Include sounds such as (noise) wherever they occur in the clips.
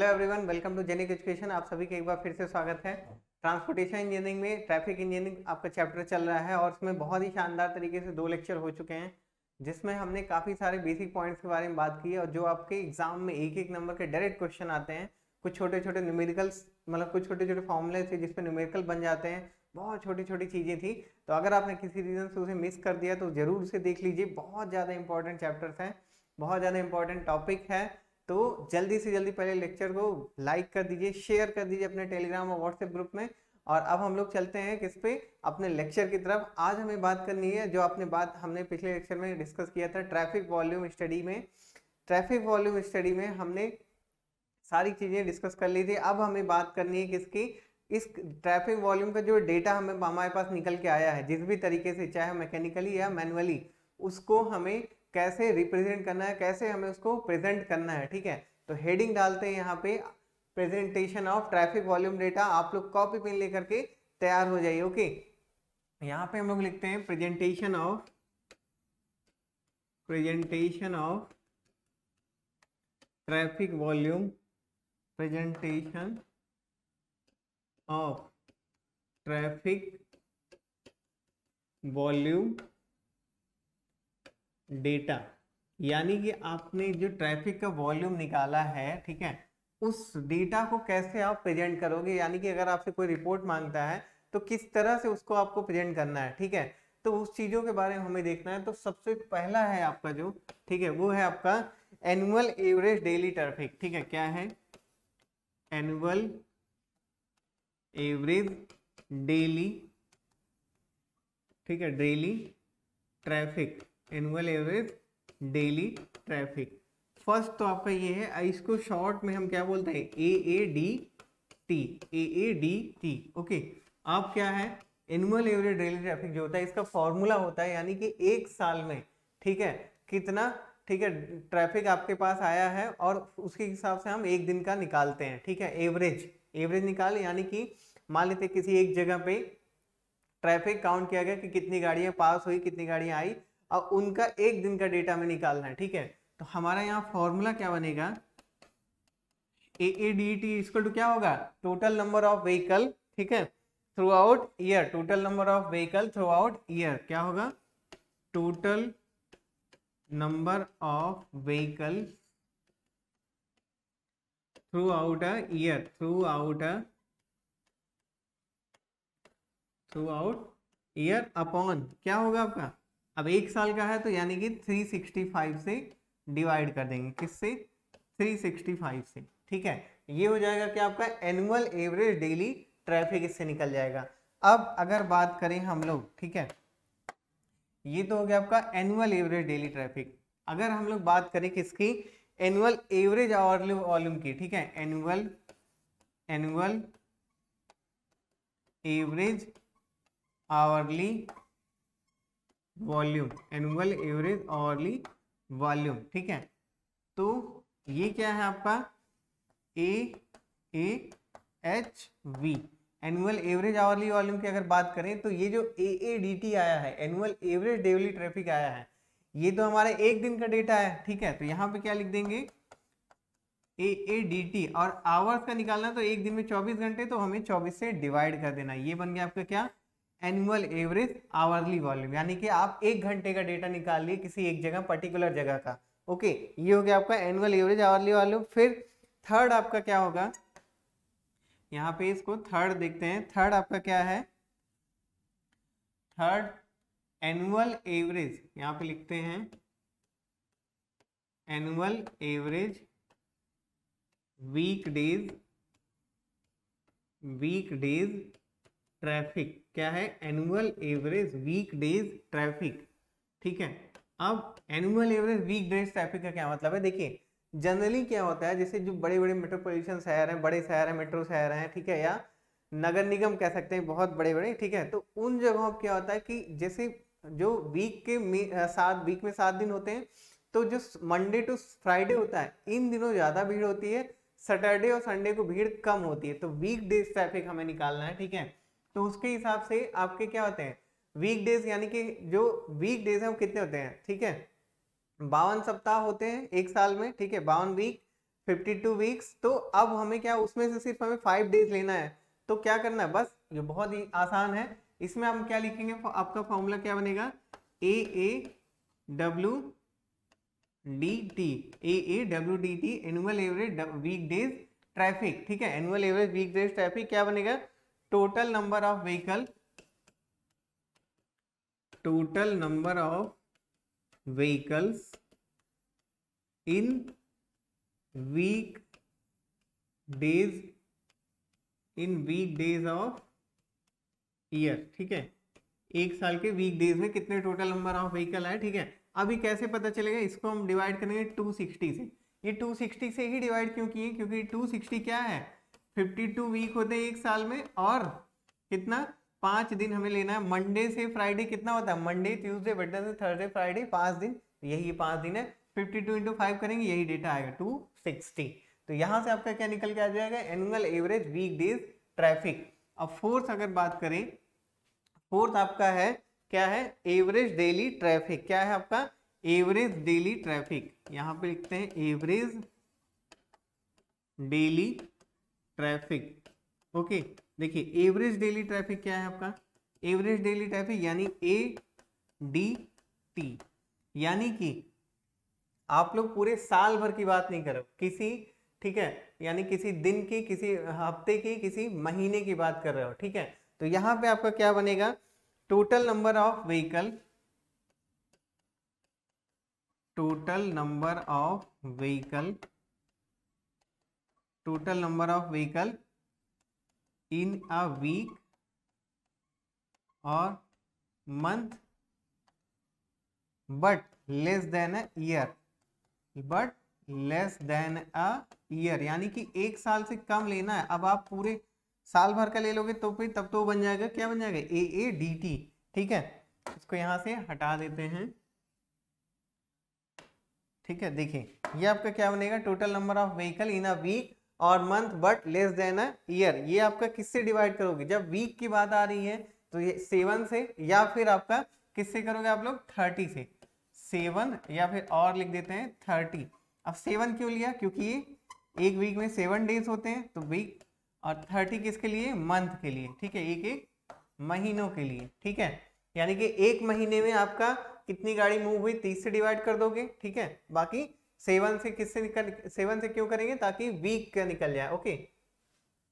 Hello everyone welcome to जेनिक education आप सभी का एक बार फिर से स्वागत है ट्रांसपोर्टेशन इंजीनियरिंग में ट्रैफिक इंजीनियरिंग आपका चैप्टर चल रहा है और उसमें बहुत ही शानदार तरीके से दो लेक्चर हो चुके हैं जिसमें हमने काफ़ी सारे बेसिक पॉइंट्स के बारे में बात की और जो आपके एग्जाम में एक एक नंबर के डायरेक्ट क्वेश्चन आते हैं कुछ छोटे छोटे न्यूमेरिकल्स मतलब कुछ छोटे छोटे फॉर्मूले थे जिसमें न्यूमेरिकल बन जाते हैं बहुत छोटी छोटी चीज़ें थी तो अगर आपने किसी रीज़न से उसे मिस कर दिया तो ज़रूर उसे देख लीजिए बहुत ज़्यादा इंपॉर्टेंट चैप्टर्स हैं बहुत ज़्यादा इंपॉर्टेंट टॉपिक है तो जल्दी से जल्दी पहले लेक्चर को लाइक कर दीजिए शेयर कर दीजिए अपने टेलीग्राम और व्हाट्सएप ग्रुप में और अब हम लोग चलते हैं किस पे अपने लेक्चर की तरफ आज हमें बात करनी है जो आपने बात हमने पिछले लेक्चर में डिस्कस किया था ट्रैफिक वॉल्यूम स्टडी में ट्रैफिक वॉल्यूम स्टडी में हमने सारी चीज़ें डिस्कस कर ली थी अब हमें बात करनी है किसकी इस ट्रैफिक वॉल्यूम का जो डेटा हमें हमारे पास निकल के आया है जिस भी तरीके से चाहे मैकेनिकली या मैनुअली उसको हमें कैसे रिप्रेजेंट करना है कैसे हमें उसको प्रेजेंट करना है ठीक है तो हेडिंग डालते हैं यहाँ पे presentation of traffic volume data आप लोग कॉपी पेन लेकर के तैयार हो जाइए ओके यहाँ पे हम लोग लिखते हैं presentation of presentation of traffic volume presentation of traffic volume data यानी कि आपने जो ट्रैफिक का वॉल्यूम निकाला है ठीक है उस डेटा को कैसे आप प्रेजेंट करोगे यानी कि अगर आपसे कोई रिपोर्ट मांगता है तो किस तरह से उसको आपको प्रेजेंट करना है ठीक है तो उस चीज़ों के बारे में हमें देखना है तो सबसे पहला है आपका जो ठीक है वो है आपका एनुअल एवरेज डेली ट्रैफिक ठीक है क्या है एनुअल एवरेज डेली ठीक है daily traffic annual average daily traffic first तो आपका ये है इसको शॉर्ट में हम क्या बोलते हैं A A D T A A D T okay आप क्या है एनुअल एवरेज डेली ट्रैफिक जो होता है इसका फॉर्मूला होता है यानी कि एक साल में ठीक है कितना ठीक है ट्रैफिक आपके पास आया है और उसके हिसाब से हम एक दिन का निकालते हैं ठीक है एवरेज एवरेज निकाल यानी कि मान लेते किसी एक जगह पे ट्रैफिक काउंट किया गया कि कितनी गाड़ियां पास हुई कितनी गाड़ियां आई और उनका एक दिन का डेटा में निकालना है ठीक है तो हमारा यहाँ फॉर्मूला क्या बनेगा A A D T two क्या होगा टोटल नंबर ऑफ व्हीकल ठीक है throughout year total number of vehicle throughout year क्या होगा total number of vehicle throughout uh year throughout uh throughout year upon क्या होगा आपका अब एक साल का है तो यानी कि 365 से डिवाइड कर देंगे किससे 365 से ठीक है ये हो जाएगा कि आपका एनुअल एवरेज डेली ट्रैफिक इससे निकल जाएगा अब अगर बात करें हम लोग ठीक है ये तो हो गया आपका एनुअल एवरेज डेली ट्रैफिक अगर हम लोग बात करें किसकी एनुअल एवरेज आवरली वॉल्यूम की ठीक है annual annual average hourly volume annual average hourly volume ठीक है तो ये क्या है आपका A A H V annual average hourly volume की अगर बात करें तो ये जो ए ए डी टी आया है एनुअल एवरेज डेवली ट्रैफिक आया है ये तो हमारे एक दिन का डेटा है ठीक है तो यहाँ पे क्या लिख देंगे ए ए डी टी और आवर्स का निकालना तो एक दिन में 24 घंटे तो हमें 24 से डिवाइड कर देना ये बन गया आपका क्या एनुअल एवरेज आवरली वॉल्यूम यानी कि आप एक घंटे का डेटा निकाल लिए किसी एक जगह पर्टिकुलर जगह का ओके ये हो गया आपका एनुअल एवरेज आवरली वॉल्यूम फिर थर्ड आपका क्या होगा यहाँ पे इसको थर्ड देखते हैं थर्ड आपका क्या है थर्ड एनुअल एवरेज यहाँ पे लिखते हैं annual average weekdays weekdays traffic क्या है annual average weekdays traffic ठीक है अब annual average weekdays traffic का क्या मतलब है देखिए जनरली क्या होता है जैसे जो बड़े बड़े मेट्रोपोलिटन शहर हैं बड़े शहर हैं मेट्रो शहर हैं ठीक है या नगर निगम कह सकते हैं बहुत बड़े बड़े ठीक है तो उन जगहों पर क्या होता है कि जैसे जो वीक के सात वीक में सात दिन होते हैं तो जो मंडे टू फ्राइडे होता है इन दिनों ज़्यादा भीड़ होती है सैटरडे और संडे को भीड़ कम होती है तो वीक डेज ट्रैफिक हमें निकालना है ठीक है तो उसके हिसाब से आपके क्या होते हैं वीक डेज यानी कि जो वीक डेज हैं वो कितने होते हैं ठीक है बावन सप्ताह होते हैं एक साल में ठीक है बावन वीक फिफ्टी टू वीक्स तो अब हमें क्या उसमें से सिर्फ हमें फाइव डेज लेना है तो क्या करना है बस ये बहुत ही आसान है इसमें हम क्या लिखेंगे आपका फॉर्मूला क्या बनेगा A A W D T A A W D T annual average weekdays traffic ठीक है annual average weekdays traffic क्या बनेगा total number of vehicle total number of vehicles in weekdays in weekdays of year ठीक है एक साल के week days में कितने टोटल नंबर ऑफ व्हीकल आए ठीक है अभी कैसे पता चलेगा इसको हम डिवाइड करेंगे 260 से ये 260 से ही डिवाइड क्यों किए क्योंकि 260 क्या है फिफ्टी टू वीक होते हैं एक साल में और कितना पांच दिन हमें लेना है मंडे से फ्राइडे कितना होता है Monday Tuesday Wednesday Thursday Friday पांच दिन यही पांच दिन है फिफ्टी टू इंटू फाइव करेंगे यही डेटा आएगा टू सिक्सटी तो यहाँ से आपका क्या निकल के आ जाएगा annual average weekdays traffic अब फोर्थ अगर बात करें फोर्थ आपका है क्या है एवरेज डेली ट्रैफिक क्या है आपका एवरेज डेली ट्रैफिक यहां पे लिखते हैं एवरेज डेली ट्रैफिक ओके देखिए एवरेज डेली ट्रैफिक क्या है आपका एवरेज डेली ट्रैफिक यानी ए डी टी यानी कि आप लोग पूरे साल भर की बात नहीं करो किसी ठीक है यानी किसी दिन की किसी हफ्ते की किसी महीने की बात कर रहे हो ठीक है तो यहां पे आपका क्या बनेगा total number of vehicle total number of vehicle total number of vehicle in a week or month but less than a year but less than a year यानी कि एक साल से कम लेना है अब आप पूरे साल भर का ले लोगे तो फिर तब तो बन जाएगा क्या बन जाएगा ए ए डी टी ठीक है इसको यहां से हटा देते हैं ठीक है देखिए ये आपका क्या बनेगा total number of vehicle in uh week और month but less than uh year ये आपका किससे डिवाइड करोगे जब वीक की बात आ रही है तो ये सेवन से या फिर आपका किससे करोगे आप लोग थर्टी से सेवन या फिर और लिख देते हैं थर्टी अब सेवन क्यों लिया क्योंकि ये एक वीक में सेवन डेज होते हैं तो वीक और थर्टी किसके लिए मंथ के लिए ठीक है एक एक महीनों के लिए ठीक है यानी कि एक महीने में आपका कितनी गाड़ी मूव हुई तीस से डिवाइड कर दोगे ठीक है बाकी सेवन से किससे निकल सेवन से क्यों करेंगे ताकि वीक का निकल जाए ओके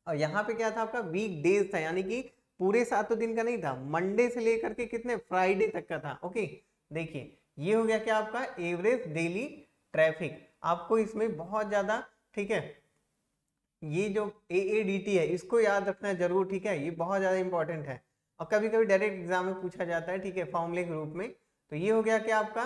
और यहाँ पे क्या था आपका वीक डेज था यानी कि पूरे सातों दिन का नहीं था मंडे से लेकर के कितने फ्राइडे तक का था ओके देखिए ये हो गया क्या आपका एवरेज डेली ट्रैफिक आपको इसमें बहुत ज़्यादा ठीक है ये जो ए ए डी टी है इसको याद रखना जरूर ठीक है ये बहुत ज़्यादा इंपॉर्टेंट है और कभी कभी डायरेक्ट एग्जाम में पूछा जाता है ठीक है फॉर्मले के रूप में तो ये हो गया क्या आपका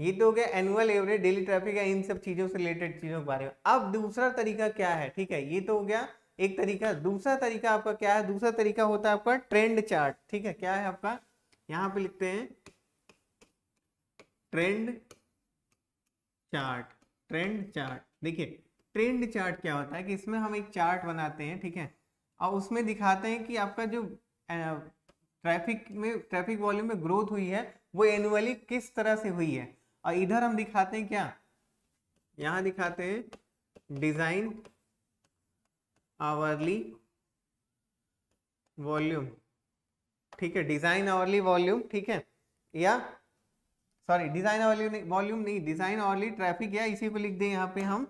ये तो हो गया एनुअल एवरेज डेली ट्रैफिक है इन सब चीज़ों से रिलेटेड चीज़ों के बारे में अब दूसरा तरीका क्या है ठीक है ये तो हो गया एक तरीका दूसरा तरीका आपका क्या है दूसरा तरीका होता है आपका ट्रेंड चार्ट ठीक है क्या है आपका यहाँ पे लिखते हैं ट्रेंड चार्ट ट्रेंड चार्ट देखिए ट्रेंड चार्ट क्या होता है कि इसमें हम एक चार्ट बनाते हैं ठीक है और उसमें दिखाते हैं कि आपका जो ट्रैफिक में ट्रैफिक वॉल्यूम में ग्रोथ हुई है वो एनुअली किस तरह से हुई है और इधर हम दिखाते हैं क्या यहां दिखाते हैं डिजाइन आवरली वॉल्यूम ठीक है डिजाइन आवरली वॉल्यूम ठीक है या सॉरी डिजाइन आवरली वॉल्यूम नहीं डिजाइन आवरली ट्रैफिक या इसी को लिख दें यहां पे हम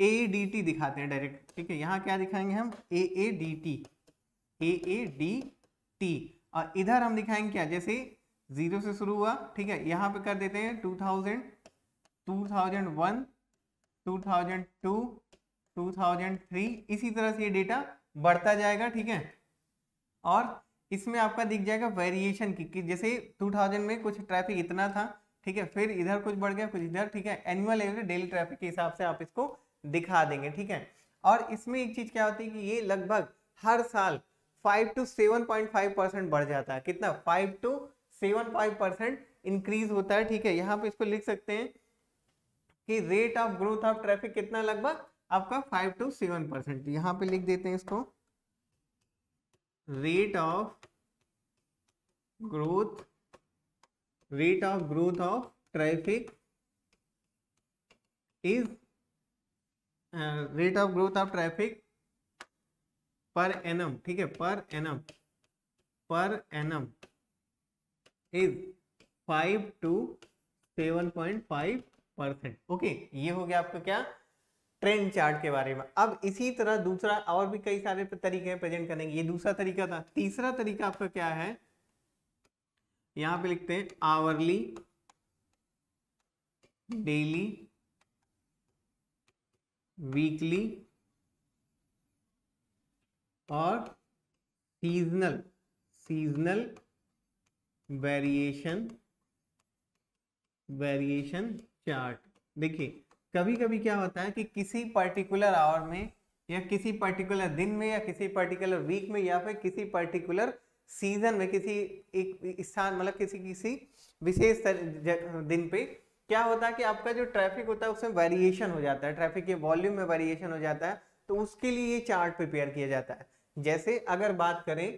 ए डी टी दिखाते हैं डायरेक्ट ठीक है यहां क्या दिखाएंगे हम A A D T A A D T और इधर हम दिखाएंगे क्या जैसे जीरो से शुरू हुआ ठीक है यहाँ पे कर देते हैं two thousand two thousand one two thousand two two thousand three इसी तरह से ये डेटा बढ़ता जाएगा ठीक है और इसमें आपका दिख जाएगा वेरिएशन की कि जैसे 2000 में कुछ ट्रैफिक इतना था ठीक है फिर इधर कुछ बढ़ गया कुछ इधर ठीक है एनुअल एवरेज डेली ट्रैफिक के हिसाब से आप इसको दिखा देंगे ठीक है और इसमें एक चीज़ क्या होती है कि ये लगभग हर साल five to seven point five percent बढ़ जाता है कितना five to seven five percent increase होता है ठीक है यहाँ पे इसको लिख सकते हैं कि rate of growth of traffic कितना लगभग आपका फाइव टू सेवन परसेंट यहाँ पे लिख देते हैं इसको rate of growth rate of growth of traffic is rate of growth of traffic per annum ठीक है per annum per annum is five to seven point five percent okay ये हो गया आपका क्या ट्रेंड चार्ट के बारे में अब इसी तरह दूसरा और भी कई सारे तरीके हैं प्रेजेंट करने के ये दूसरा तरीका था तीसरा तरीका आपका क्या है यहां पे लिखते हैं आवरली डेली वीकली और seasonal seasonal variation variation chart देखिए कभी कभी क्या होता है कि किसी पर्टिकुलर आवर में या किसी पर्टिकुलर दिन में या किसी पर्टिकुलर वीक में या फिर किसी पर्टिकुलर सीजन में किसी एक स्थान मतलब किसी किसी विशेष दिन पे क्या होता है कि आपका जो ट्रैफिक होता है उसमें वेरिएशन हो जाता है ट्रैफिक के वॉल्यूम में वेरिएशन हो जाता है तो उसके लिए ये चार्ट प्रिपेयर किया जाता है जैसे अगर बात करें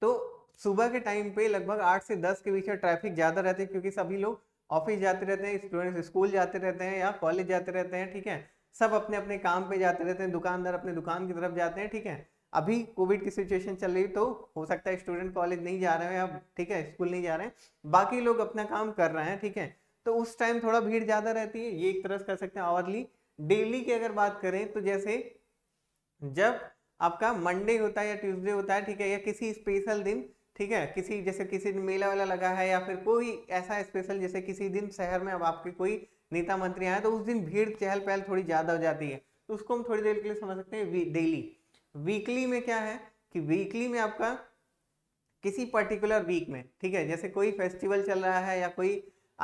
तो सुबह के टाइम पे लगभग आठ से दस के बीच में ट्रैफिक ज़्यादा रहती है क्योंकि सभी लोग ऑफिस जाते रहते हैं स्टूडेंट्स स्कूल जाते रहते हैं या कॉलेज जाते रहते हैं ठीक है सब अपने अपने काम पे जाते रहते हैं दुकानदार अपने दुकान की तरफ जाते हैं ठीक है अभी कोविड की सिचुएशन चल रही तो हो सकता है स्टूडेंट कॉलेज नहीं जा रहे हैं अब ठीक है स्कूल नहीं जा रहे हैं बाकी लोग अपना काम कर रहे हैं ठीक है तो उस टाइम थोड़ा भीड़ ज़्यादा रहती है ये एक तरह से कर सकते हैं आवरली डेली की अगर बात करें तो जैसे जब आपका मंडे होता है या ट्यूसडे होता है ठीक है या किसी स्पेशल दिन ठीक है किसी जैसे किसी दिन मेला वेला लगा है या फिर कोई ऐसा स्पेशल जैसे किसी दिन शहर में अब आपके कोई नेता मंत्री आए तो उस दिन भीड़ चहल पहल थोड़ी ज़्यादा हो जाती है तो उसको हम थोड़ी देर के लिए समझ सकते हैं डेली वीकली में क्या है कि वीकली में आपका किसी पर्टिकुलर वीक में ठीक है जैसे कोई फेस्टिवल चल रहा है या कोई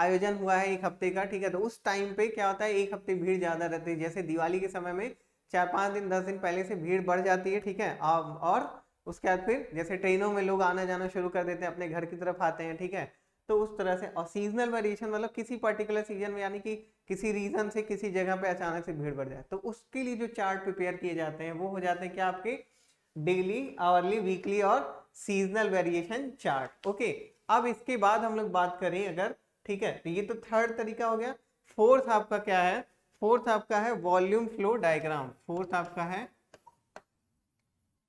आयोजन हुआ है एक हफ्ते का ठीक है तो उस टाइम पे क्या होता है एक हफ्ते भीड़ ज़्यादा रहती है जैसे दिवाली के समय में चार पाँच दिन दस दिन पहले से भीड़ बढ़ जाती है ठीक है और उसके बाद फिर जैसे ट्रेनों में लोग आना जाना शुरू कर देते हैं अपने घर की तरफ आते हैं ठीक है तो उस तरह से और सीजनल वेरिएशन मतलब किसी पर्टिकुलर सीजन में यानी कि किसी रीजन से किसी जगह पे अचानक से भीड़ बढ़ जाए तो उसके लिए जो चार्ट प्रिपेयर किए जाते हैं वो हो जाते हैं क्या आपके डेली आवरली वीकली और सीजनल वेरिएशन चार्ट ओके अब इसके बाद हम लोग बात करें अगर ठीक है तो ये तो थर्ड तरीका हो गया फोर्थ आपका क्या है फोर्थ आपका है वॉल्यूम फ्लो डायग्राम फोर्थ आपका है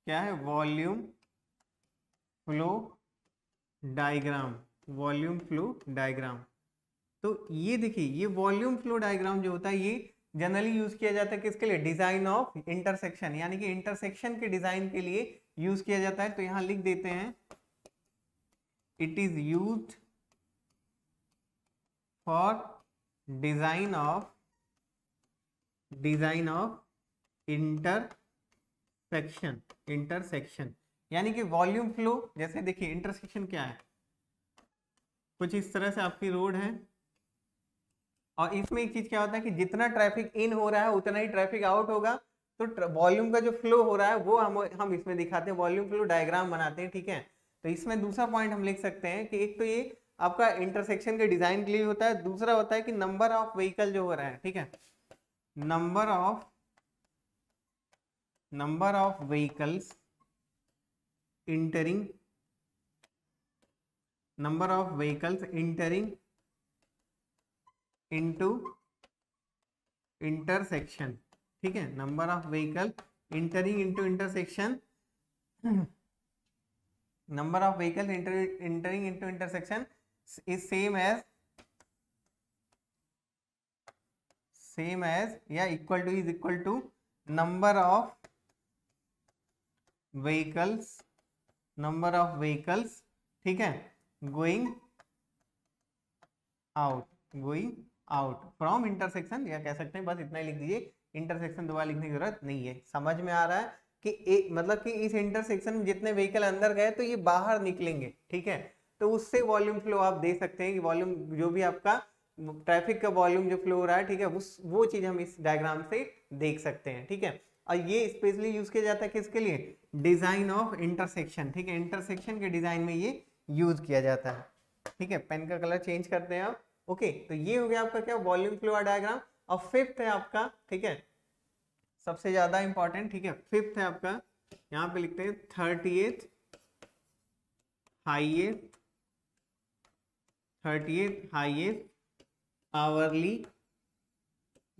क्या है volume flow diagram volume flow diagram तो ये देखिए ये वॉल्यूम फ्लो डायग्राम जो होता है ये जनरली यूज किया जाता है किसके लिए डिजाइन ऑफ इंटरसेक्शन यानी कि इंटरसेक्शन के डिजाइन के लिए यूज किया जाता है तो यहां लिख देते हैं it is use for design of design of inter intersection intersection यानी कि वॉल्यूम फ्लो जैसे देखिए इंटरसेक्शन क्या है कुछ इस तरह से आपकी रोड है और इसमें एक चीज क्या होता है कि जितना ट्रैफिक इन हो रहा है उतना ही ट्रैफिक आउट होगा तो वॉल्यूम का जो फ्लो हो रहा है वो हम हम इसमें दिखाते हैं वॉल्यूम फ्लो डायग्राम बनाते हैं ठीक है तो इसमें दूसरा पॉइंट हम लिख सकते हैं कि एक तो ये आपका इंटरसेक्शन के डिजाइन के लिए होता है दूसरा होता है कि नंबर ऑफ व्हीकल जो हो रहा है ठीक है number of number of vehicles entering number of vehicles entering into intersection ठीक है number of vehicle entering into intersection number of vehicle entering into intersection is same as same as या equal to is equal to number of vehicles number of vehicles ठीक है going out going out from intersection या कह सकते हैं बस इतना ही लिख दीजिए इंटरसेक्शन दोबारा लिखने की जरूरत नहीं है समझ में आ रहा है कि ए, मतलब कि इस इंटरसेक्शन में जितने व्हीकल अंदर गए तो ये बाहर निकलेंगे ठीक है तो उससे वॉल्यूम फ्लो आप देख सकते हैं कि वॉल्यूम जो भी आपका ट्रैफिक का वॉल्यूम जो फ्लो हो रहा है ठीक है उस वो चीज़ हम इस डायग्राम से देख सकते हैं ठीक है और ये स्पेशली यूज किया जाता है किसके लिए डिजाइन ऑफ इंटरसेक्शन ठीक है इंटरसेक्शन के डिजाइन में ये यूज किया जाता है ठीक है पेन का कलर चेंज करते हैं आप ओके तो ये हो गया आपका क्या वॉल्यूम फ्लो डायग्राम और फिफ्थ है आपका ठीक है सबसे ज्यादा इंपॉर्टेंट ठीक है फिफ्थ है आपका यहाँ पे लिखते हैं thirtieth highest thirtieth highest hourly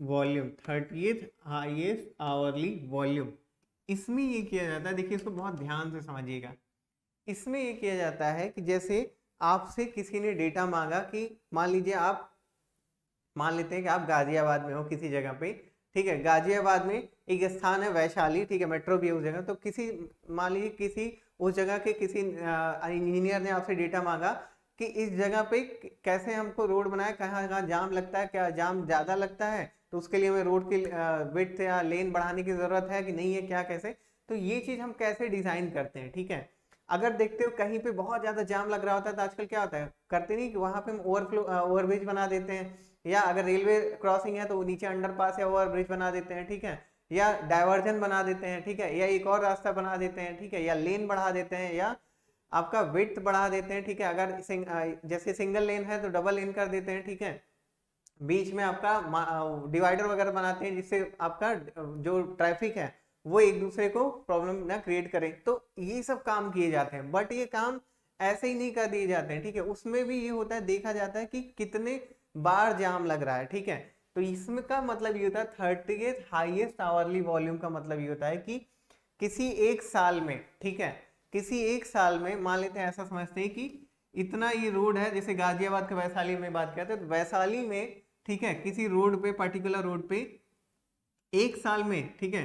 volume thirty highest hourly volume इसमें ये किया जाता है देखिए इसको बहुत ध्यान से समझिएगा इसमें ये किया जाता है कि जैसे आपसे किसी ने डेटा मांगा कि मान लीजिए आप मान लेते हैं कि आप गाजियाबाद में हो किसी जगह पे ठीक है गाजियाबाद में एक स्थान है वैशाली ठीक है मेट्रो भी है उस जगह तो किसी मान लीजिए किसी उस जगह के किसी इंजीनियर ने आपसे डेटा मांगा कि इस जगह पे कैसे हमको रोड बनाए कहाँ कहाँ जाम लगता है क्या जाम ज़्यादा लगता है तो उसके लिए हमें रोड की विथ या लेन बढ़ाने की ज़रूरत है कि नहीं है क्या कैसे तो ये चीज़ हम कैसे डिज़ाइन करते हैं ठीक है अगर देखते हो कहीं पे बहुत ज़्यादा जाम लग रहा होता है तो आजकल क्या होता है करते नहीं कि वहाँ पे हम ओवरफ्लो ओवरब्रिज बना देते हैं या अगर रेलवे क्रॉसिंग है तो नीचे अंडरपास या ओवरब्रिज बना देते हैं ठीक है या डाइवर्जन बना देते हैं ठीक है या एक और रास्ता बना देते हैं ठीक है या लेन बढ़ा देते हैं या आपका विथ बढ़ा देते हैं ठीक है अगर जैसे सिंगल लेन है तो डबल लेन कर देते हैं ठीक है बीच में आपका डिवाइडर वगैरह बनाते हैं जिससे आपका जो ट्रैफिक है वो एक दूसरे को प्रॉब्लम ना क्रिएट करे तो ये सब काम किए जाते हैं बट ये काम ऐसे ही नहीं कर दिए जाते हैं ठीक है उसमें भी ये होता है देखा जाता है कि कितने बार जाम लग रहा है ठीक है तो इसमें का मतलब ये होता है थर्टीएथ हाइएस्ट आवरली वॉल्यूम का मतलब ये होता है कि किसी एक साल में ठीक है किसी एक साल में मान लेते हैं ऐसा समझते हैं कि इतना ये रोड है जैसे गाजियाबाद के वैशाली में बात करते हैं तो वैशाली में ठीक है किसी रोड पे पर्टिकुलर रोड पे एक साल में ठीक है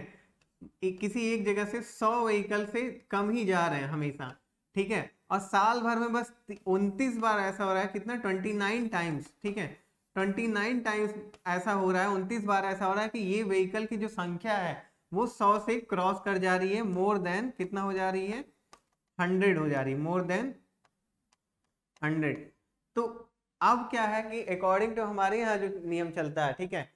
एक, किसी एक जगह से सौ व्हीकल से कम ही जा रहे हैं हमेशा ठीक है और साल भर में बस उनतीस बार ऐसा हो रहा है कितना ट्वेंटी नाइन टाइम्स ठीक है ट्वेंटी नाइन टाइम्स ऐसा हो रहा है उनतीस बार ऐसा हो रहा है कि ये व्हीकल की जो संख्या है वो सौ से क्रॉस कर जा रही है मोर देन कितना हो जा रही है हंड्रेड हो जा रही है मोर देन हंड्रेड तो अब क्या है कि अकॉर्डिंग टू हमारे यहाँ जो नियम चलता है ठीक है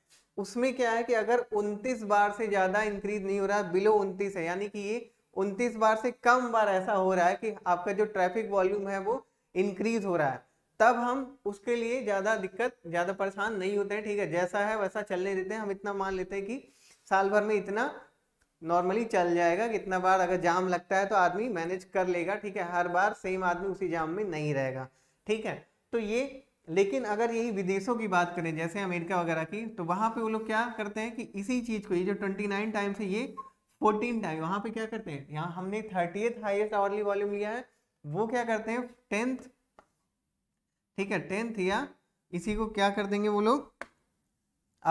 उसमें क्या है कि अगर 29 बार से ज़्यादा इंक्रीज नहीं हो रहा है बिलो 29 है यानी कि ये 29 बार से कम बार ऐसा हो रहा है कि आपका जो ट्रैफिक वॉल्यूम है वो इंक्रीज हो रहा है तब हम उसके लिए ज़्यादा दिक्कत ज़्यादा परेशान नहीं होते हैं ठीक है जैसा है वैसा चलने देते हैं हम इतना मान लेते हैं कि साल भर में इतना नॉर्मली चल जाएगा कि इतना बार अगर जाम लगता है तो आदमी मैनेज कर लेगा ठीक है हर बार सेम आदमी उसी जाम में नहीं रहेगा ठीक है तो ये लेकिन अगर यही विदेशों की बात करें जैसे अमेरिका वगैरह की तो वहां पे वो लोग क्या करते हैं कि इसी चीज़ को ये जो 29 टाइम्स है ये 14 टाइम वहां पे क्या करते हैं यहाँ हमने थर्टीथ हाइएस्ट आवरली वॉल्यूम लिया है वो क्या करते हैं टेंथ ठीक है टेंथ या इसी को क्या कर देंगे वो लोग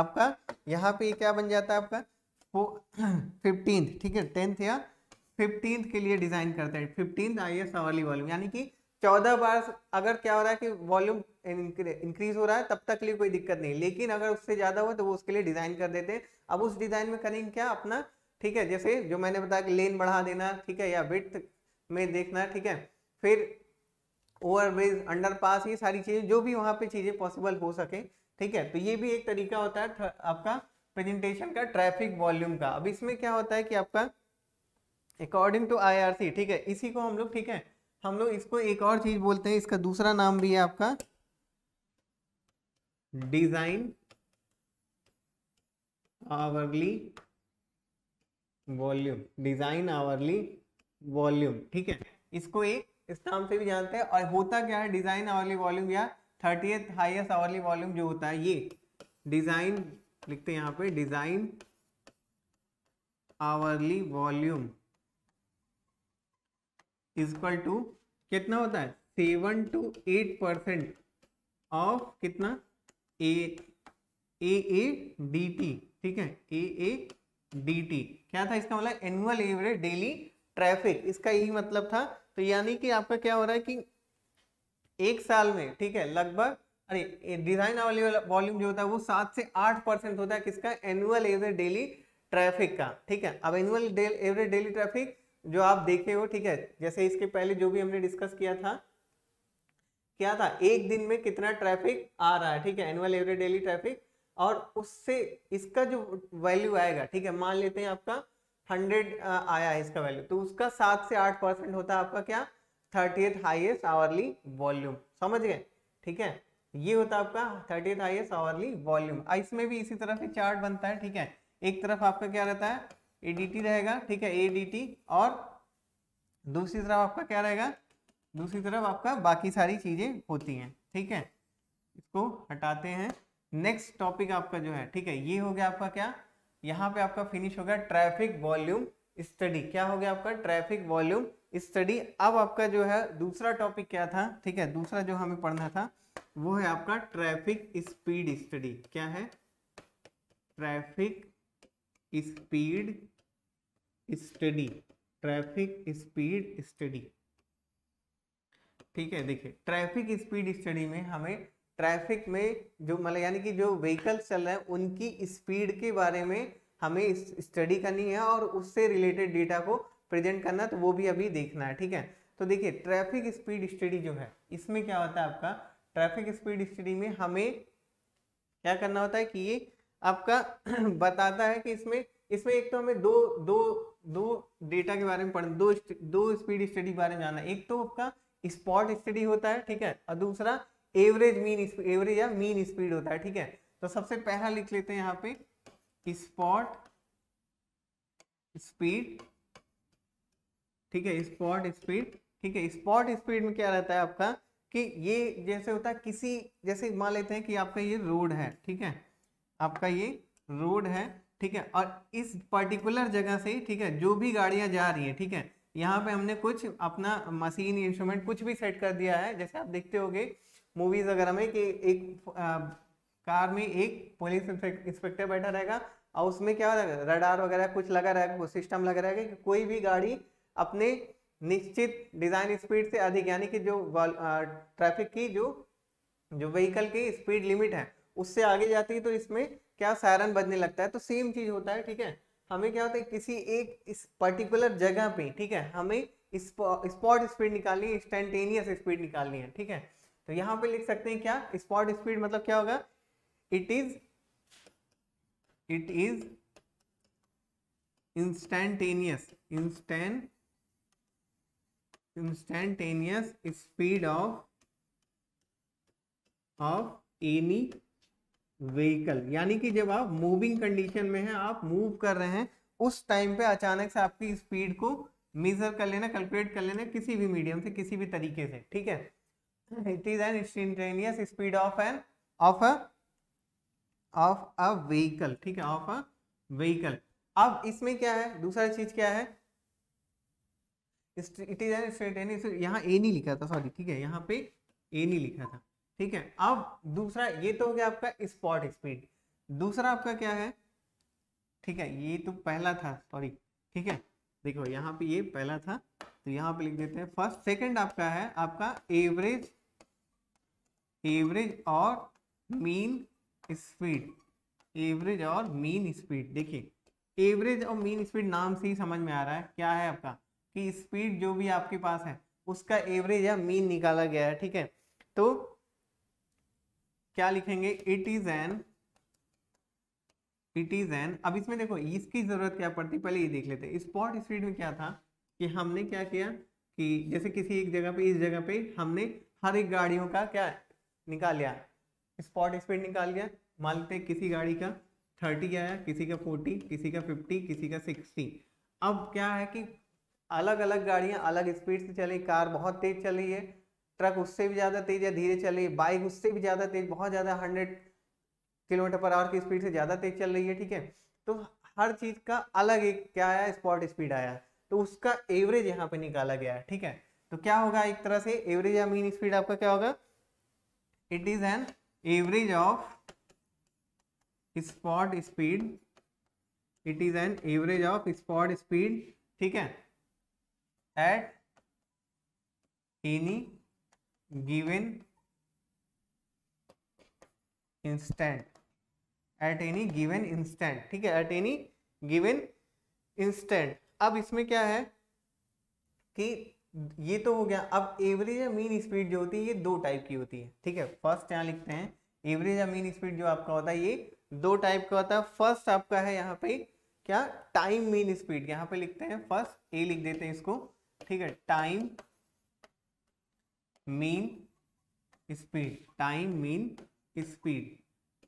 आपका यहाँ पे क्या बन जाता है आपका वो फिफ्टींथ (clears throat) ठीक है टेंथ या फिफ्टींथ के लिए डिज़ाइन करते हैं फिफ्टींथ हाइएस्ट आवरली वॉल्यूम यानी कि चौदह बार अगर क्या हो रहा है कि वॉल्यूम इंक्रीज हो रहा है तब तक लिए कोई दिक्कत नहीं लेकिन अगर उससे ज़्यादा हुआ तो वो उसके लिए डिज़ाइन कर देते हैं अब उस डिज़ाइन में करेंगे क्या अपना ठीक है जैसे जो मैंने बताया कि लेन बढ़ा देना ठीक है या विथ में देखना ठीक है फिर ओवरब्रिज पास ये सारी चीज़ें जो भी वहां पे चीज़ें पॉसिबल हो सके ठीक है तो ये भी एक तरीका होता है आपका प्रेजेंटेशन का ट्रैफिक वॉल्यूम का अब इसमें क्या होता है कि आपका अकॉर्डिंग टू आई ठीक है इसी को हम लोग ठीक है हम लोग इसको एक और चीज बोलते हैं इसका दूसरा नाम भी है आपका design hourly volume design hourly volume ठीक है इसको एक इस नाम से भी जानते हैं और होता क्या है डिजाइन आवरली वॉल्यूम या थर्टी हाईएस्ट आवरली वॉल्यूम जो होता है ये डिजाइन लिखते हैं यहाँ पे design hourly volume equal to कितना होता है seven to eight percent of कितना A A A D T ठीक है ए ए डी टी क्या था इसका मतलब एनुअल एवरेज डेली ट्रैफिक इसका यही मतलब था तो यानी कि आपका क्या हो रहा है कि एक साल में ठीक है लगभग अरे डिजाइन वाली वॉल्यूम जो होता है वो सात से आठ परसेंट होता है किसका एनुअल एवरेज डेली ट्रैफिक का ठीक है अब एनुअल एवरेज डेली ट्रैफिक जो आप देखे हो ठीक है जैसे इसके पहले जो भी हमने डिस्कस किया था क्या था एक दिन में कितना ट्रैफिक आ रहा है ठीक है एनुअल एवरेज डेली ट्रैफिक और उससे इसका जो वैल्यू आएगा ठीक है मान लेते हैं आपका हंड्रेड आया है इसका वैल्यू तो उसका सात से आठ परसेंट होता है आपका क्या thirty highest highest hourly volume समझ गए ठीक है ये होता है आपका थर्टी हाईएस्ट आवरली वॉल्यूम इसमें भी इसी तरह से चार्ट बनता है ठीक है एक तरफ आपका क्या रहता है ए डी टी रहेगा ठीक है ए डी टी और दूसरी तरफ आपका क्या रहेगा दूसरी तरफ आपका बाकी सारी चीज़ें होती हैं ठीक है इसको हटाते हैं नेक्स्ट टॉपिक आपका जो है ठीक है ये हो गया आपका क्या यहाँ पे आपका फिनिश हो गया ट्रैफिक वॉल्यूम स्टडी क्या हो गया आपका ट्रैफिक वॉल्यूम स्टडी अब आपका जो है दूसरा टॉपिक क्या था ठीक है दूसरा जो हमें पढ़ना था वो है आपका ट्रैफिक स्पीड स्टडी क्या है traffic speed study traffic speed study ठीक है देखिए ट्रैफिक स्पीड स्टडी में हमें ट्रैफिक में जो मतलब यानी कि जो व्हीकल्स चल रहे हैं उनकी स्पीड के बारे में हमें स्टडी करनी है और उससे रिलेटेड डेटा को प्रेजेंट करना तो वो भी अभी देखना है ठीक है तो देखिए ट्रैफिक स्पीड स्टडी जो है इसमें क्या होता है आपका ट्रैफिक स्पीड स्टडी में हमें क्या करना होता है कि ये आपका (clears throat) बताता है कि इसमें इसमें एक तो हमें दो दो दो डेटा के बारे में पढ़ना दो दो स्पीड स्टडी के बारे में जाना एक तो आपका स्पॉट स्टडी होता है ठीक है और दूसरा एवरेज मीन एवरेज या मीन स्पीड होता है ठीक है तो सबसे पहला लिख लेते हैं यहाँ पे स्पॉट स्पीड ठीक है स्पॉट स्पीड ठीक है स्पॉट स्पीड में क्या रहता है आपका कि ये जैसे होता है किसी जैसे मान लेते हैं कि आपका ये रोड है ठीक है आपका ये रोड है ठीक है और इस पर्टिकुलर जगह से ठीक है जो भी गाड़ियां जा रही हैं ठीक है यहाँ पे हमने कुछ अपना मशीन इंस्ट्रूमेंट कुछ भी सेट कर दिया है जैसे आप देखते हो मूवीज वगैरह में कि एक आ, कार में एक पुलिस इंस्पेक्टर बैठा रहेगा और उसमें क्या रहेगा रडार वगैरह कुछ लगा रहेगा सिस्टम लगा रहेगा कि कोई भी गाड़ी अपने निश्चित डिजाइन स्पीड से अधिक यानी कि जो ट्रैफिक की जो जो व्हीकल की स्पीड लिमिट है उससे आगे जाती है तो इसमें क्या सायरन बजने लगता है तो सेम चीज होता है ठीक है हमें क्या होता है किसी एक इस पर्टिकुलर जगह पे ठीक है हमें स्पॉट स्पीड निकालनी है इंस्टेंटेनियस स्पीड निकालनी है ठीक है तो यहाँ पे लिख सकते हैं क्या स्पॉट स्पीड मतलब क्या होगा it is it is instantaneous instant instantaneous speed of of any vehicle यानी कि जब आप मूविंग कंडीशन में हैं आप मूव कर रहे हैं उस टाइम पे अचानक से आपकी स्पीड को मेजर कर लेना कैलकुलेट कर लेना किसी भी मीडियम से किसी भी तरीके से ठीक है it is an instantaneous speed of an of of uh vehicle ठीक है ऑफ अ व्हीकल अब इसमें क्या है दूसरा चीज क्या है इट इज एन इंस्टेंटेनियस यहाँ ए नहीं लिखा था सॉरी ठीक है यहाँ पे ए नहीं लिखा था ठीक है अब दूसरा ये तो हो गया आपका स्पॉट स्पीड दूसरा आपका क्या है ठीक है ये तो पहला था सॉरी ठीक है देखो यहाँ पे ये पहला था तो यहाँ पे लिख देते हैं फर्स्ट सेकंड आपका है आपका एवरेज एवरेज और मीन स्पीड एवरेज और मीन स्पीड देखिए एवरेज और मीन स्पीड नाम से ही समझ में आ रहा है क्या है आपका कि स्पीड जो भी आपके पास है उसका एवरेज या मीन निकाला गया है ठीक है तो क्या लिखेंगे it is an it is an अब इसमें देखो इसकी जरूरत क्या पड़ती पहले ये देख लेते स्पॉट स्पीड में क्या था कि हमने क्या किया कि जैसे किसी एक जगह पे इस जगह पे हमने हर एक गाड़ियों का क्या निकाल लिया स्पॉट स्पीड निकाल लिया मान लेते हैं किसी गाड़ी का थर्टी आया किसी का फोर्टी किसी का फिफ्टी किसी का सिक्सटी अब क्या है कि अलग अलग गाड़ियाँ अलग स्पीड से चली कार बहुत तेज चल रही है ट्रक उससे भी ज़्यादा तेज या धीरे चल रही है बाइक उससे भी ज़्यादा तेज बहुत ज़्यादा हंड्रेड किलोमीटर पर आवर की स्पीड से ज़्यादा तेज चल रही है ठीक है तो हर चीज़ का अलग एक क्या आया स्पॉट स्पीड आया तो उसका एवरेज यहाँ पे निकाला गया है ठीक है तो क्या होगा एक तरह से एवरेज या मीन स्पीड आपका क्या होगा it is an average of spot speed it is an average of spot speed ठीक है at any given instant at any given instant ठीक है at any given instant अब इसमें क्या है कि ये तो हो गया अब एवरेज या मीन स्पीड जो होती है ये दो टाइप की होती है ठीक है फर्स्ट यहाँ लिखते हैं एवरेज या मीन स्पीड जो आपका होता है ये दो टाइप का होता है फर्स्ट आपका है यहाँ पे क्या टाइम मीन स्पीड यहाँ पे लिखते हैं फर्स्ट ए लिख देते हैं इसको ठीक है time mean speed time mean speed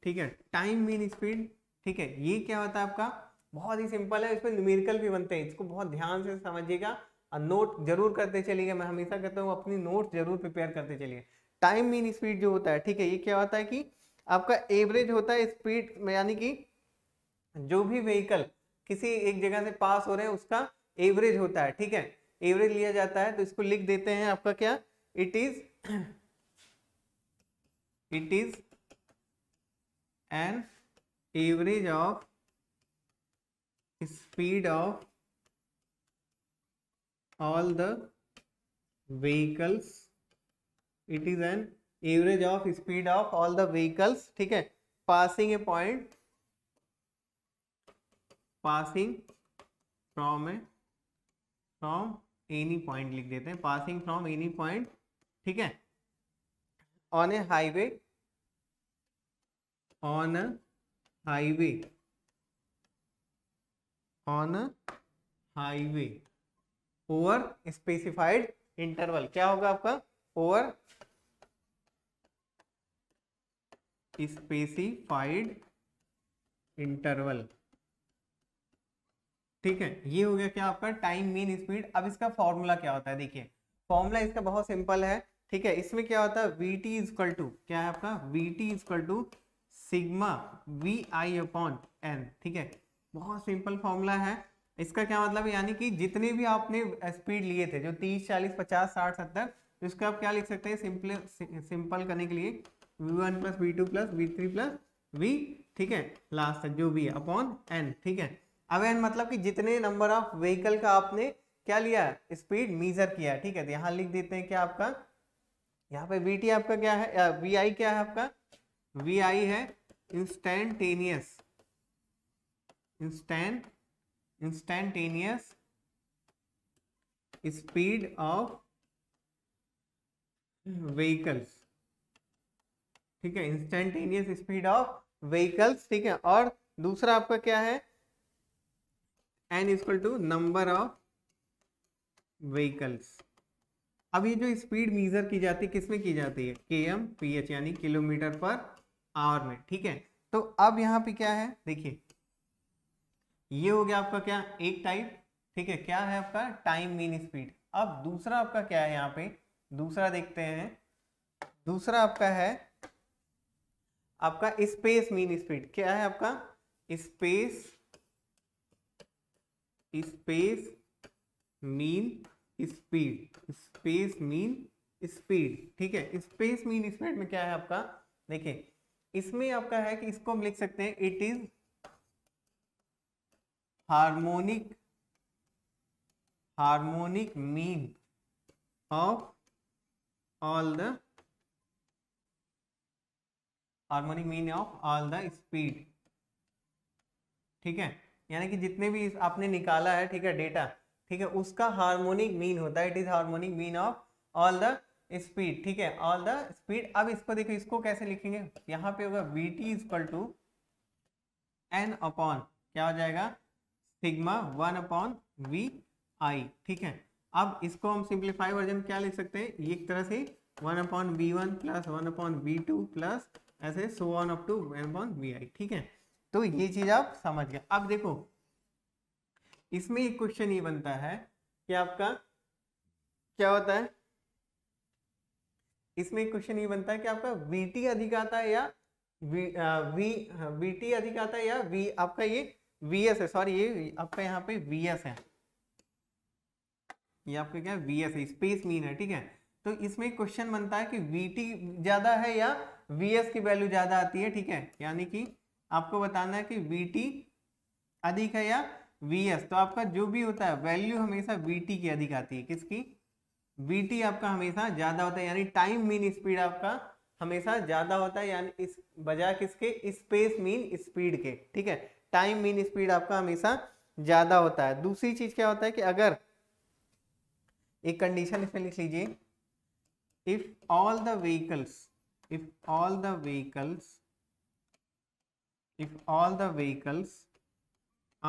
ठीक है टाइम मीन स्पीड ठीक है ये क्या होता है आपका बहुत ही सिंपल है इसमें न्यूमेरिकल भी बनते हैं इसको बहुत ध्यान से समझिएगा और नोट जरूर करते चलिएगा मैं हमेशा कहता हूँ अपनी नोट जरूर प्रिपेयर करते चलिए टाइम मीन स्पीड जो होता है ठीक है ये क्या होता है कि आपका एवरेज होता है स्पीड में यानी कि जो भी व्हीकल किसी एक जगह से पास हो रहे हैं उसका एवरेज होता है ठीक है एवरेज लिया जाता है तो इसको लिख देते हैं आपका क्या it is it is an average of speed of all the vehicles it is an average of speed of all the vehicles ठीक है passing a point passing from a from any point लिख देते हैं passing from any point ठीक है on a highway on highway on highway over specified interval क्या होगा आपका ओवर स्पेसिफाइड इंटरवल ठीक है ये हो गया क्या आपका टाइम मीन स्पीड अब इसका फॉर्मूला क्या होता है देखिए फॉर्मूला इसका बहुत सिंपल है ठीक है इसमें क्या होता है वी टी इजकल टू क्या है आपका V T equal to sigma V I upon N ठीक है बहुत सिंपल फॉर्मूला है इसका क्या मतलब है यानी कि जितने भी आपने स्पीड लिए थे जो 30 40 50 60 70 तो इसको आप क्या लिख सकते हैं सिंपल सिंपल करने के लिए V one plus V two plus V three plus V ठीक है लास्ट तक जो भी है अपॉन एन ठीक है अब एन मतलब कि जितने नंबर ऑफ व्हीकल का आपने क्या लिया स्पीड मीजर किया ठीक है तो यहाँ लिख देते हैं क्या आपका यहाँ पे वी टी आपका क्या है वी आई क्या है आपका वी आई है instantaneous instant instantaneous speed of vehicles ठीक है इंस्टेंटेनियस स्पीड ऑफ व्हीकल्स ठीक है और दूसरा आपका क्या है N equal to number of vehicles अब ये जो स्पीड मीजर की जाती है किसमें की जाती है के एम पी एच यानी किलोमीटर पर आवर में ठीक है तो अब यहाँ पे क्या है देखिए ये हो गया आपका क्या एक टाइप ठीक है क्या है आपका टाइम मीन स्पीड अब दूसरा आपका क्या है यहाँ पे दूसरा देखते हैं दूसरा आपका है आपका स्पेस मीन स्पीड क्या है आपका space space mean speed space mean speed ठीक है स्पेस मीन स्पीड में क्या है आपका देखिए इसमें आपका है कि इसको हम लिख सकते हैं it is harmonic harmonic mean of all the harmonic mean of all the speed ठीक है यानी कि जितने भी आपने निकाला है ठीक है डेटा ठीक है उसका हार्मोनिक मीन होता है it is harmonic mean of all the speed ठीक है ऑल द स्पीड अब इसको देखो इसको कैसे लिखेंगे यहां पे होगा V T equal to N upon क्या हो जाएगा sigma one upon V I ठीक है अब इसको हम सिंप्लीफाई वर्जन क्या लिख सकते हैं एक तरह से one upon V one plus one upon V two plus ऐसे so one up to one upon V I ठीक है तो ये चीज़ आप समझ गए अब देखो इसमें एक क्वेश्चन ये बनता है कि आपका क्या होता है इसमें एक क्वेश्चन ये बनता है कि आपका वीटी अधिक आता है या वी वी वीटी अधिक आता है या वी आपका ये वीएस है सॉरी ये आपका यहाँ पे वीएस है ये आपका क्या वीएस है स्पेस मीन है ठीक है तो इसमें क्वेश्चन बनता है कि वीटी ज्यादा है या वीएस की वैल्यू ज्यादा आती है ठीक है यानी कि आपको बताना है कि वीटी अधिक है या वी एस तो आपका जो भी होता है वैल्यू हमेशा वी टी की अधिक आती है किसकी वी टी आपका हमेशा ज़्यादा होता है यानी टाइम मीन स्पीड आपका हमेशा ज़्यादा होता है यानी इस बजाय किसके स्पेस मीन स्पीड के ठीक है टाइम मीन स्पीड आपका हमेशा ज़्यादा होता है दूसरी चीज़ क्या होता है कि अगर एक कंडीशन इसमें लिख लीजिए if all the vehicles if all the vehicles if all the vehicles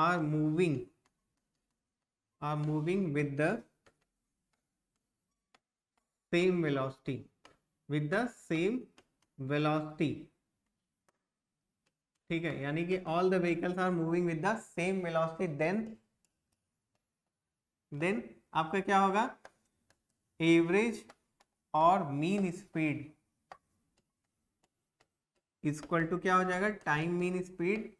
are moving are moving with the same velocity with the same velocity ठीक है यानी कि all the vehicles are moving with the same velocity then then आपका क्या होगा average और mean speed equal to क्या हो जाएगा टाइम मीन स्पीड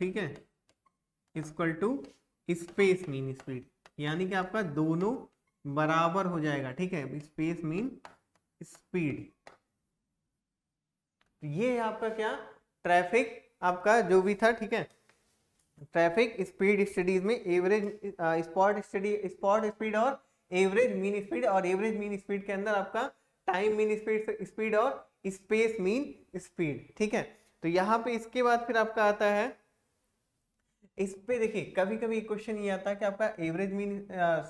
ठीक है equal to space mean speed यानी कि आपका दोनों बराबर हो जाएगा ठीक है स्पेस मीन स्पीड तो ये आपका क्या ट्रैफिक आपका जो भी था ठीक है ट्रैफिक स्पीड स्टडीज में average spot study spot speed और एवरेज मीन स्पीड और एवरेज मीन स्पीड के अंदर आपका टाइम मीन स्पीड स्पीड और स्पेस मीन स्पीड ठीक है तो यहाँ पे इसके बाद फिर आपका आता है इस पे देखिए कभी कभी क्वेश्चन ये आता है कि आपका average mean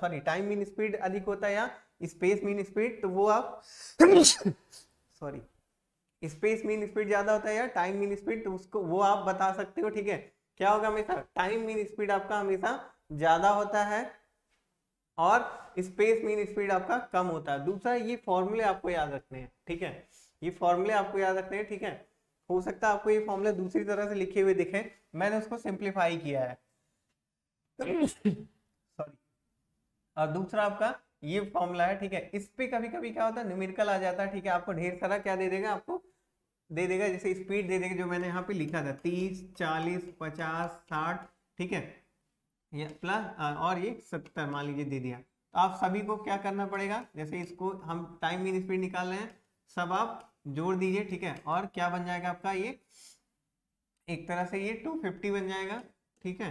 sorry time mean speed अधिक होता है या स्पेस मीन स्पीड तो वो आप सॉरी स्पेस मीन स्पीड ज्यादा होता है या टाइम मीन स्पीड तो उसको वो आप बता सकते हो ठीक है क्या होगा हमेशा टाइम मीन स्पीड आपका हमेशा ज्यादा होता है और स्पेस मीन स्पीड आपका कम होता है दूसरा ये फॉर्मूले आपको याद रखने हैं ठीक है ये फॉर्मूले आपको याद रखने हैं ठीक है थीके? हो सकता है आपको ये फॉर्मूला दूसरी तरह से लिखे हुए दिखे मैंने उसको सिंप्लीफाई किया है सॉरी तो (laughs) और दूसरा आपका ये फॉर्मूला है ठीक है इस पे कभी कभी क्या होता है न्यूमेरिकल आ जाता है ठीक है आपको ढेर सारा क्या दे देगा आपको दे देगा जैसे स्पीड दे देगा जो मैंने यहाँ पे लिखा था तीस चालीस पचास साठ ठीक है ये प्लस और ये सत्तर मान लीजिए दे दिया तो आप सभी को क्या करना पड़ेगा जैसे इसको हम टाइम मीन स्पीड निकाल रहे हैं सब आप जोड़ दीजिए ठीक है और क्या बन जाएगा आपका ये एक तरह से ये 250 बन जाएगा ठीक है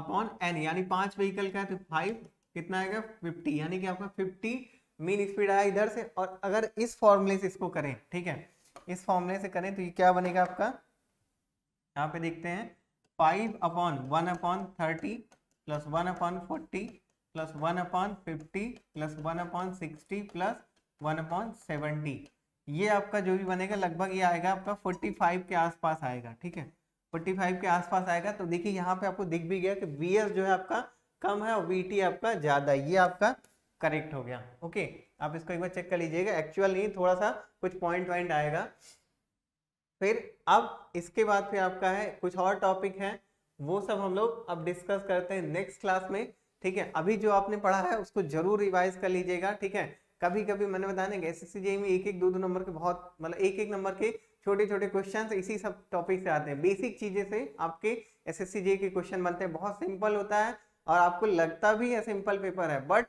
अपॉन एन यानी पांच व्हीकल का है तो फाइव कितना आएगा 50 यानी कि आपका 50 मीन स्पीड आया इधर से और अगर इस फॉर्मूले से इसको करें ठीक है इस फॉर्मूले से करें तो ये क्या बनेगा आपका यहाँ पे देखते हैं five upon one upon thirty plus one upon forty plus one upon fifty plus one upon sixty plus one upon seventy ये आपका जो भी बनेगा लगभग ये आएगा आपका 45 के आसपास आएगा ठीक है 45 के आसपास आएगा तो देखिए यहाँ पे आपको दिख भी गया कि वी जो है आपका कम है और वी आपका ज़्यादा ये आपका करेक्ट हो गया ओके आप इसको एक बार चेक कर लीजिएगा एक्चुअल नहीं थोड़ा सा कुछ पॉइंट वाइंट आएगा फिर अब इसके बाद फिर आपका है कुछ और टॉपिक है वो सब हम लोग अब डिस्कस करते हैं नेक्स्ट क्लास में ठीक है अभी जो आपने पढ़ा है उसको जरूर रिवाइज कर लीजिएगा ठीक है कभी कभी मैंने बताने ना एस एस में एक एक दो दो नंबर के बहुत मतलब एक एक नंबर के छोटे छोटे क्वेश्चन इसी सब टॉपिक से आते हैं बेसिक चीजें से आपके एस एस के क्वेश्चन बनते हैं बहुत सिंपल होता है और आपको लगता भी है सिंपल पेपर है बट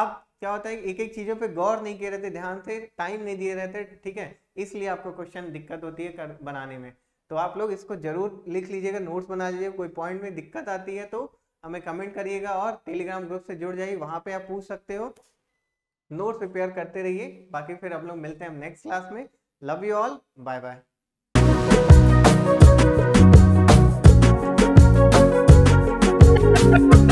आप क्या होता है एक एक चीज़ों पे गौर नहीं किए रहते ध्यान से टाइम नहीं दिए रहते ठीक है इसलिए आपको क्वेश्चन दिक्कत होती है कर बनाने में तो आप लोग इसको जरूर लिख लीजिएगा नोट्स बना लीजिए कोई पॉइंट में दिक्कत आती है तो हमें कमेंट करिएगा और टेलीग्राम ग्रुप से जुड़ जाइए वहां पे आप पूछ सकते हो नोट्स प्रिपेयर करते रहिए बाकी फिर हम लोग मिलते हैं नेक्स्ट क्लास में love you all bye bye Thank you. (laughs)